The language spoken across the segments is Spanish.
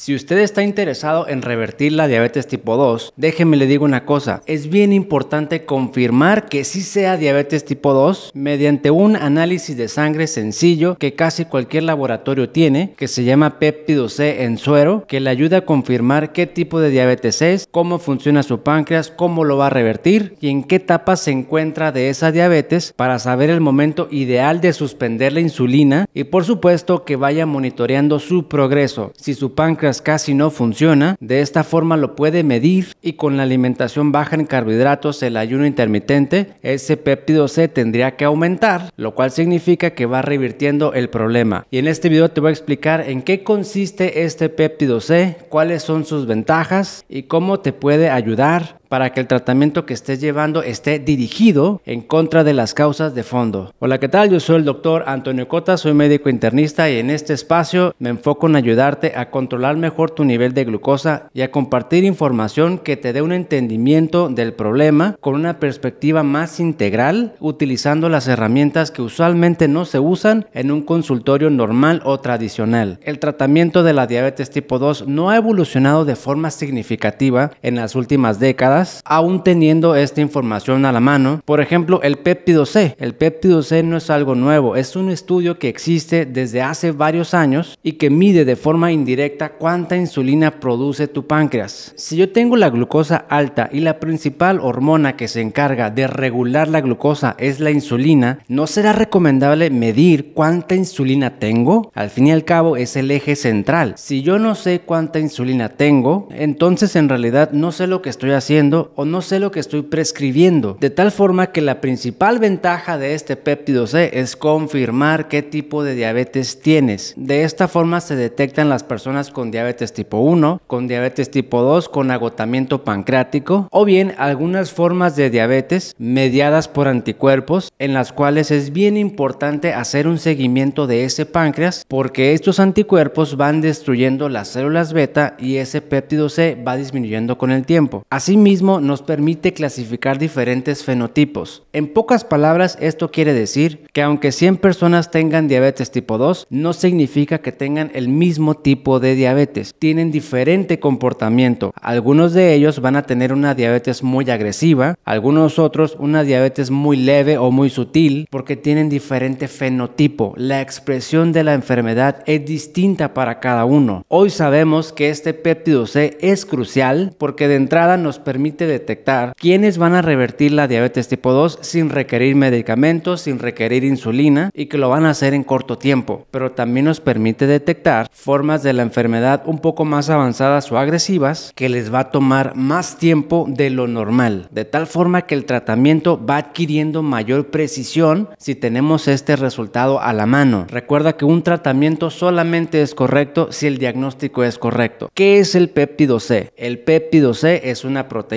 Si usted está interesado en revertir la diabetes tipo 2, déjeme le digo una cosa, es bien importante confirmar que sí sea diabetes tipo 2 mediante un análisis de sangre sencillo que casi cualquier laboratorio tiene, que se llama péptido C en suero, que le ayuda a confirmar qué tipo de diabetes es, cómo funciona su páncreas, cómo lo va a revertir y en qué etapa se encuentra de esa diabetes para saber el momento ideal de suspender la insulina y por supuesto que vaya monitoreando su progreso. Si su páncreas casi no funciona, de esta forma lo puede medir y con la alimentación baja en carbohidratos, el ayuno intermitente, ese péptido C tendría que aumentar, lo cual significa que va revirtiendo el problema. Y en este video te voy a explicar en qué consiste este péptido C, cuáles son sus ventajas y cómo te puede ayudar para que el tratamiento que estés llevando esté dirigido en contra de las causas de fondo. Hola, ¿qué tal? Yo soy el doctor Antonio Cota, soy médico internista y en este espacio me enfoco en ayudarte a controlar mejor tu nivel de glucosa y a compartir información que te dé un entendimiento del problema con una perspectiva más integral utilizando las herramientas que usualmente no se usan en un consultorio normal o tradicional. El tratamiento de la diabetes tipo 2 no ha evolucionado de forma significativa en las últimas décadas aún teniendo esta información a la mano. Por ejemplo, el péptido C. El péptido C no es algo nuevo, es un estudio que existe desde hace varios años y que mide de forma indirecta cuánta insulina produce tu páncreas. Si yo tengo la glucosa alta y la principal hormona que se encarga de regular la glucosa es la insulina, ¿no será recomendable medir cuánta insulina tengo? Al fin y al cabo es el eje central. Si yo no sé cuánta insulina tengo, entonces en realidad no sé lo que estoy haciendo o no sé lo que estoy prescribiendo. De tal forma que la principal ventaja de este péptido C es confirmar qué tipo de diabetes tienes. De esta forma se detectan las personas con diabetes tipo 1, con diabetes tipo 2, con agotamiento pancreático o bien algunas formas de diabetes mediadas por anticuerpos en las cuales es bien importante hacer un seguimiento de ese páncreas porque estos anticuerpos van destruyendo las células beta y ese péptido C va disminuyendo con el tiempo. Asimismo, nos permite clasificar diferentes fenotipos. En pocas palabras, esto quiere decir que aunque 100 personas tengan diabetes tipo 2, no significa que tengan el mismo tipo de diabetes. Tienen diferente comportamiento. Algunos de ellos van a tener una diabetes muy agresiva, algunos otros una diabetes muy leve o muy sutil, porque tienen diferente fenotipo. La expresión de la enfermedad es distinta para cada uno. Hoy sabemos que este péptido C es crucial porque de entrada nos permite detectar quiénes van a revertir la diabetes tipo 2 sin requerir medicamentos, sin requerir insulina y que lo van a hacer en corto tiempo, pero también nos permite detectar formas de la enfermedad un poco más avanzadas o agresivas que les va a tomar más tiempo de lo normal, de tal forma que el tratamiento va adquiriendo mayor precisión si tenemos este resultado a la mano. Recuerda que un tratamiento solamente es correcto si el diagnóstico es correcto. ¿Qué es el péptido C? El péptido C es una proteína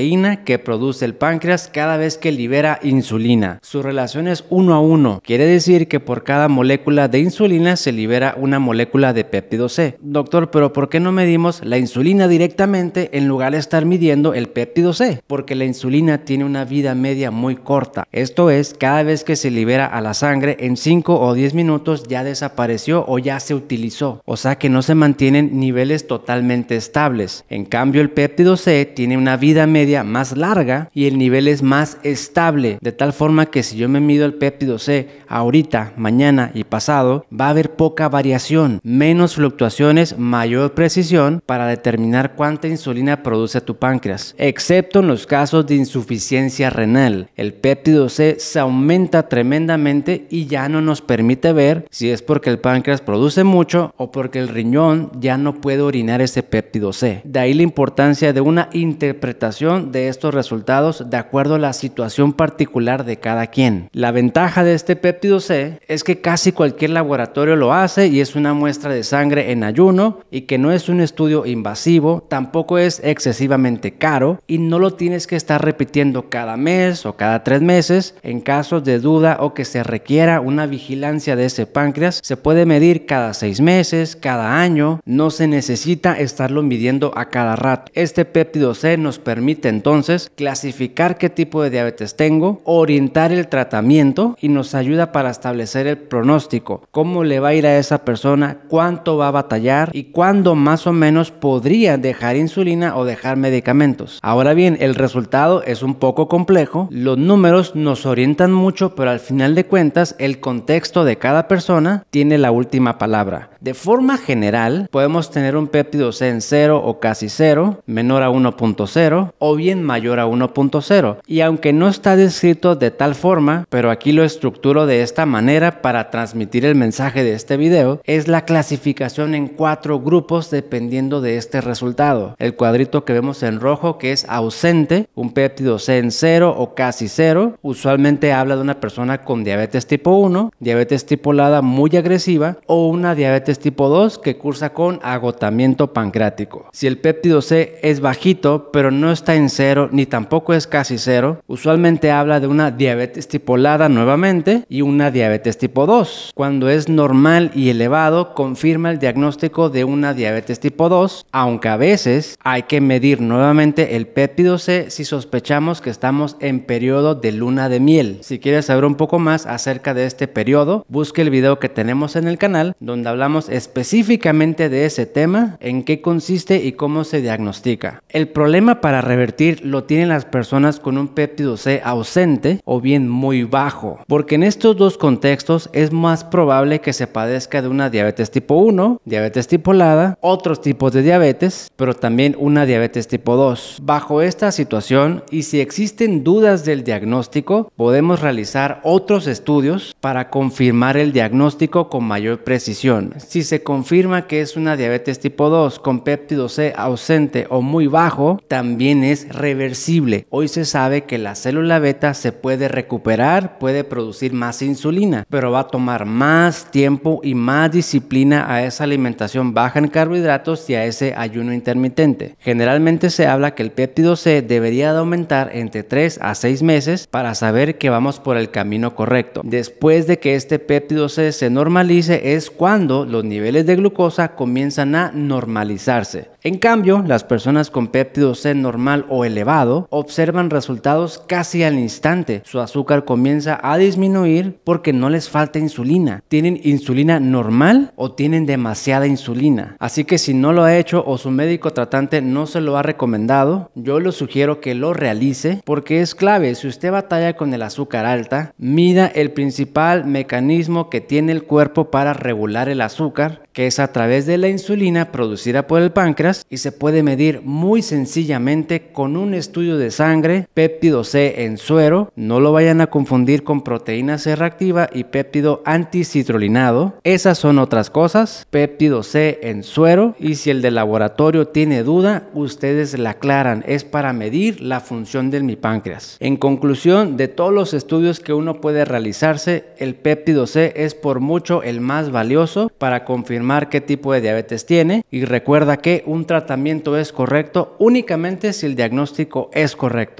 que produce el páncreas cada vez que libera insulina. Su relación es uno a uno, quiere decir que por cada molécula de insulina se libera una molécula de péptido C. Doctor, pero ¿por qué no medimos la insulina directamente en lugar de estar midiendo el péptido C? Porque la insulina tiene una vida media muy corta. Esto es, cada vez que se libera a la sangre, en 5 o 10 minutos ya desapareció o ya se utilizó. O sea que no se mantienen niveles totalmente estables. En cambio, el péptido C tiene una vida media más larga y el nivel es más estable, de tal forma que si yo me mido el péptido C ahorita, mañana y pasado, va a haber poca variación, menos fluctuaciones, mayor precisión para determinar cuánta insulina produce tu páncreas, excepto en los casos de insuficiencia renal. El péptido C se aumenta tremendamente y ya no nos permite ver si es porque el páncreas produce mucho o porque el riñón ya no puede orinar ese péptido C. De ahí la importancia de una interpretación de estos resultados de acuerdo a la situación particular de cada quien. La ventaja de este péptido C es que casi cualquier laboratorio lo hace y es una muestra de sangre en ayuno y que no es un estudio invasivo, tampoco es excesivamente caro y no lo tienes que estar repitiendo cada mes o cada tres meses. En casos de duda o que se requiera una vigilancia de ese páncreas, se puede medir cada seis meses, cada año, no se necesita estarlo midiendo a cada rato. Este péptido C nos permite entonces clasificar qué tipo de diabetes tengo, orientar el tratamiento y nos ayuda para establecer el pronóstico, cómo le va a ir a esa persona, cuánto va a batallar y cuándo más o menos podría dejar insulina o dejar medicamentos. Ahora bien, el resultado es un poco complejo, los números nos orientan mucho, pero al final de cuentas el contexto de cada persona tiene la última palabra. De forma general, podemos tener un péptido C en 0 o casi 0, menor a 1.0 o bien mayor a 1.0. Y aunque no está descrito de tal forma, pero aquí lo estructuro de esta manera para transmitir el mensaje de este video, es la clasificación en cuatro grupos dependiendo de este resultado. El cuadrito que vemos en rojo que es ausente, un péptido C en 0 o casi 0, usualmente habla de una persona con diabetes tipo 1, diabetes lada muy agresiva o una diabetes tipo 2 que cursa con agotamiento pancreático. Si el péptido C es bajito pero no está en cero ni tampoco es casi cero, usualmente habla de una diabetes LADA nuevamente y una diabetes tipo 2. Cuando es normal y elevado, confirma el diagnóstico de una diabetes tipo 2, aunque a veces hay que medir nuevamente el péptido C si sospechamos que estamos en periodo de luna de miel. Si quieres saber un poco más acerca de este periodo, busque el video que tenemos en el canal donde hablamos específicamente de ese tema, en qué consiste y cómo se diagnostica. El problema para revertir lo tienen las personas con un péptido C ausente o bien muy bajo, porque en estos dos contextos es más probable que se padezca de una diabetes tipo 1, diabetes tipo LADA, otros tipos de diabetes, pero también una diabetes tipo 2. Bajo esta situación y si existen dudas del diagnóstico, podemos realizar otros estudios para confirmar el diagnóstico con mayor precisión. Si se confirma que es una diabetes tipo 2 con péptido C ausente o muy bajo, también es reversible. Hoy se sabe que la célula beta se puede recuperar, puede producir más insulina, pero va a tomar más tiempo y más disciplina a esa alimentación baja en carbohidratos y a ese ayuno intermitente. Generalmente se habla que el péptido C debería de aumentar entre 3 a 6 meses para saber que vamos por el camino correcto. Después de que este péptido C se normalice es cuando los niveles de glucosa comienzan a normalizarse. En cambio, las personas con péptido C normal o elevado, observan resultados casi al instante. Su azúcar comienza a disminuir porque no les falta insulina. Tienen insulina normal o tienen demasiada insulina. Así que si no lo ha hecho o su médico tratante no se lo ha recomendado, yo lo sugiero que lo realice porque es clave. Si usted batalla con el azúcar alta, mida el principal mecanismo que tiene el cuerpo para regular el azúcar que es a través de la insulina producida por el páncreas y se puede medir muy sencillamente con un estudio de sangre, péptido C en suero, no lo vayan a confundir con proteína C reactiva y péptido anticitrolinado, esas son otras cosas, péptido C en suero y si el de laboratorio tiene duda, ustedes la aclaran, es para medir la función del mi páncreas. En conclusión, de todos los estudios que uno puede realizarse, el péptido C es por mucho el más valioso para confirmar qué tipo de diabetes tiene y recuerda que un tratamiento es correcto únicamente si el diagnóstico es correcto.